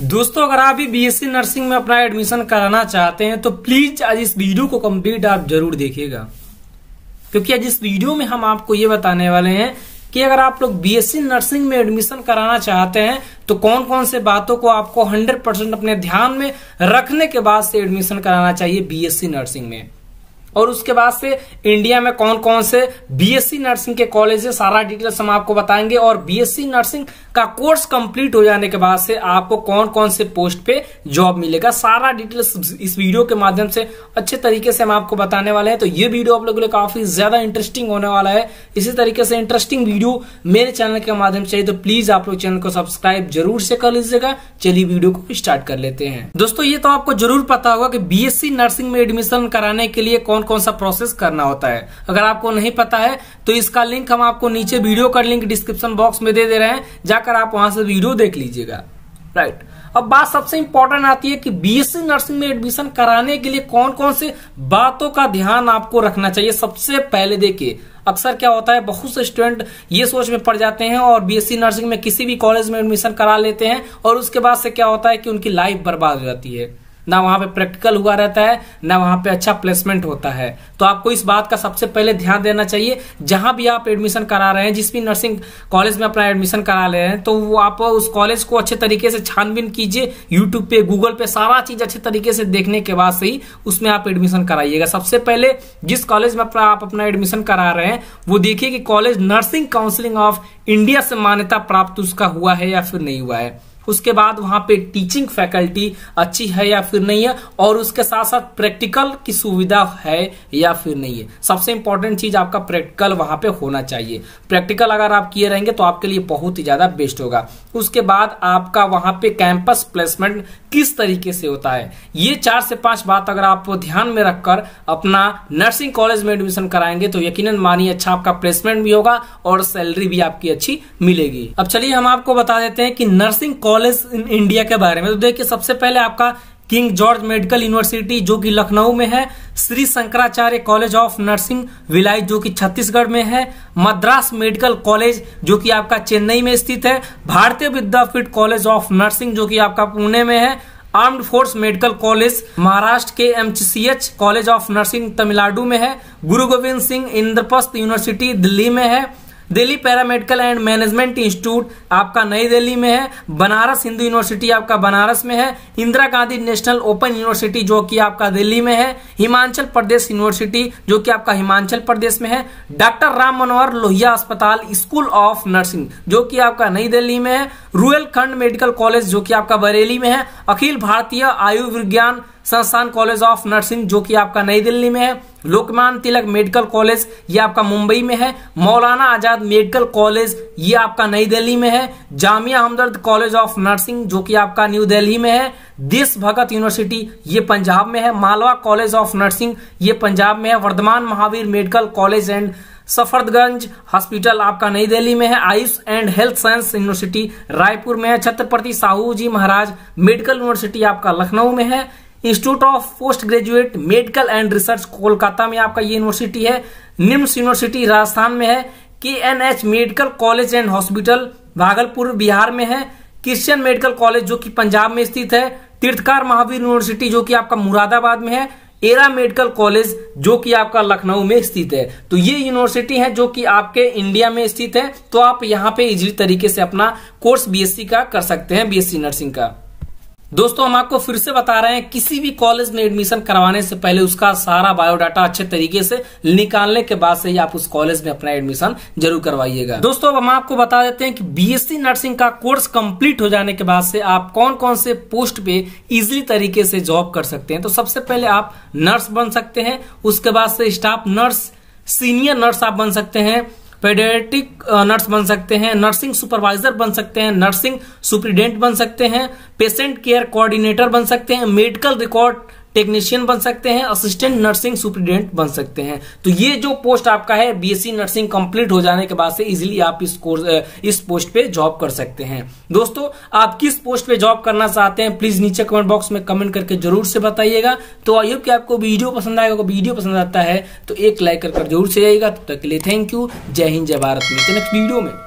दोस्तों अगर आप भी बीएससी नर्सिंग में अपना एडमिशन कराना चाहते हैं तो प्लीज आज इस वीडियो को कंप्लीट आप जरूर देखिएगा क्योंकि आज इस वीडियो में हम आपको ये बताने वाले हैं कि अगर आप लोग बीएससी नर्सिंग में एडमिशन कराना चाहते हैं तो कौन कौन से बातों को आपको 100 परसेंट अपने ध्यान में रखने के बाद से एडमिशन कराना चाहिए बीएससी नर्सिंग में और उसके बाद से इंडिया में कौन कौन से बीएससी नर्सिंग के कॉलेज है सारा डिटेल्स हम आपको बताएंगे और बीएससी नर्सिंग का कोर्स कंप्लीट हो जाने के बाद से आपको कौन कौन से पोस्ट पे जॉब मिलेगा सारा डिटेल्स इस वीडियो के माध्यम से अच्छे तरीके से हम आपको बताने वाले हैं तो ये वीडियो आप लोगों के लिए काफी ज्यादा इंटरेस्टिंग होने वाला है इसी तरीके से इंटरेस्टिंग वीडियो मेरे चैनल के माध्यम से तो प्लीज आप लोग चैनल को सब्सक्राइब जरूर से कर लीजिएगा चलिए वीडियो को स्टार्ट कर लेते हैं दोस्तों ये तो आपको जरूर पता होगा कि बीएससी नर्सिंग में एडमिशन कराने के लिए कौन कौन सा प्रोसेस करना होता है अगर आपको नहीं पता है तो इसका लिंक हम आपको नीचे वीडियो का लिंक डिस्क्रिप्शन बॉक्स में दे दे रहे हैं जाकर आप वहां से वीडियो देख लीजिएगा राइट अब बात सबसे इंपॉर्टेंट आती है कि बीएससी नर्सिंग में एडमिशन कराने के लिए कौन कौन से बातों का ध्यान आपको रखना चाहिए सबसे पहले देखिए अक्सर क्या होता है बहुत से स्टूडेंट ये सोच में पड़ जाते हैं और बीएससी नर्सिंग में किसी भी कॉलेज में एडमिशन करा लेते हैं और उसके बाद से क्या होता है कि उनकी लाइफ बर्बाद हो जाती है ना वहां पे प्रैक्टिकल हुआ रहता है ना वहां पे अच्छा प्लेसमेंट होता है तो आपको इस बात का सबसे पहले ध्यान देना चाहिए जहां भी आप एडमिशन करा रहे हैं जिस भी नर्सिंग कॉलेज में अपना एडमिशन करा रहे हैं तो वो आप उस कॉलेज को अच्छे तरीके से छानबीन कीजिए यूट्यूब पे गूगल पे सारा चीज अच्छे तरीके से देखने के बाद से ही उसमें आप एडमिशन कराइएगा सबसे पहले जिस कॉलेज में आप अपना एडमिशन करा रहे हैं वो देखिए कि college nursing counselling of India से मान्यता प्राप्त उसका हुआ है या फिर नहीं हुआ है उसके बाद वहां पे टीचिंग फैकल्टी अच्छी है या फिर नहीं है और उसके साथ साथ प्रैक्टिकल की सुविधा है या फिर नहीं है सबसे इंपॉर्टेंट चीज आपका प्रैक्टिकल वहां पे होना चाहिए प्रैक्टिकल अगर आप किए रहेंगे तो आपके लिए बहुत ही ज्यादा बेस्ट होगा उसके बाद आपका वहां पे कैंपस प्लेसमेंट किस तरीके से होता है ये चार से पांच बात अगर आप ध्यान में रखकर अपना नर्सिंग कॉलेज में एडमिशन कराएंगे तो यकीनन मानिए अच्छा आपका प्लेसमेंट भी होगा और सैलरी भी आपकी अच्छी मिलेगी अब चलिए हम आपको बता देते हैं कि नर्सिंग कॉलेज इन इंडिया के बारे में तो देखिए सबसे पहले आपका किंग जॉर्ज मेडिकल यूनिवर्सिटी जो कि लखनऊ में है Shri Shankaracharya college of nursing Bhilai जो कि छत्तीसगढ़ में है मद्रास मेडिकल कॉलेज जो कि आपका चेन्नई में स्थित है भारतीय विद्यापीठ कॉलेज ऑफ नर्सिंग जो कि आपका पुणे में है armed force medical college Maharashtra के M college of nursing Tamil Nadu में है गुरु गोविंद सिंह इंद्रप्रस्थ यूनिवर्सिटी दिल्ली में है Delhi paramedical and management institute आपका नई दिल्ली में है बनारस हिंदू यूनिवर्सिटी आपका बनारस में है Indira Gandhi national open university जो कि आपका दिल्ली में है हिमाचल प्रदेश यूनिवर्सिटी जो कि आपका हिमाचल प्रदेश में है डॉक्टर राम मनोहर लोहिया अस्पताल स्कूल ऑफ नर्सिंग जो कि आपका नई दिल्ली में है रूयल खंड मेडिकल कॉलेज जो कि आपका बरेली में है अखिल भारतीय आयुर्विज्ञान संस्थान कॉलेज ऑफ नर्सिंग जो कि आपका नई दिल्ली में है लोकमान तिलक मेडिकल कॉलेज ये आपका मुंबई में है मौलाना आजाद मेडिकल कॉलेज ये आपका नई दिल्ली में है Jamia Hamdard college of nursing जो कि आपका न्यू दिल्ली में है दिस भगत यूनिवर्सिटी ये पंजाब में है मालवा कॉलेज ऑफ नर्सिंग ये पंजाब में है Vardhman Mahavir medical college and सफरदगंज हॉस्पिटल आपका नई दिल्ली में है Ayush and health science university Raipur में है छत्रपति साहू जी महाराज मेडिकल यूनिवर्सिटी आपका लखनऊ में है institute of post graduate medical and research Kolkata में आपका ये यूनिवर्सिटी है निम्स यूनिवर्सिटी राजस्थान में है K N H medical college and hospital Bhagalpur Bihar में है क्रिश्चियन मेडिकल कॉलेज जो कि पंजाब में स्थित है तीर्थकार महावीर यूनिवर्सिटी जो कि आपका मुरादाबाद में है एरा मेडिकल कॉलेज जो कि आपका लखनऊ में स्थित है तो ये यूनिवर्सिटी है जो कि आपके इंडिया में स्थित है तो आप यहाँ पे इजी तरीके से अपना कोर्स बीएससी का कर सकते हैं बीएससी नर्सिंग का दोस्तों हम आपको फिर से बता रहे हैं किसी भी कॉलेज में एडमिशन करवाने से पहले उसका सारा बायोडाटा अच्छे तरीके से निकालने के बाद से ही आप उस कॉलेज में अपना एडमिशन जरूर करवाइएगा दोस्तों अब हम आपको बता देते हैं कि बीएससी नर्सिंग का कोर्स कंप्लीट हो जाने के बाद से आप कौन कौन से पोस्ट पे इजिली तरीके से जॉब कर सकते हैं तो सबसे पहले आप नर्स बन सकते हैं उसके बाद से स्टाफ नर्स सीनियर नर्स आप बन सकते हैं पेडेटिक नर्स बन सकते हैं नर्सिंग सुपरवाइजर बन सकते हैं नर्सिंग सुप्रिडेंट बन सकते हैं पेशेंट केयर कोऑर्डिनेटर बन सकते हैं मेडिकल रिकॉर्ड टेक्नीशियन बन सकते हैं असिस्टेंट नर्सिंग सुप्रिंटेंडेंट बन सकते हैं तो ये जो पोस्ट आपका है बीएससी नर्सिंग कंप्लीट हो जाने के बाद से इजीली आप इस कोर्स इस पोस्ट पे जॉब कर सकते हैं दोस्तों आप किस पोस्ट पे जॉब करना चाहते हैं प्लीज नीचे कमेंट बॉक्स में कमेंट करके जरूर से बताइएगा तो आयोग कि आपको वीडियो पसंद आएगा वीडियो पसंद आता है तो एक लाइक कर जरूर से जाइएगा तब तो तक के लिए थैंक यू जय हिंद जय भारत मिलते नेक्स्ट वीडियो में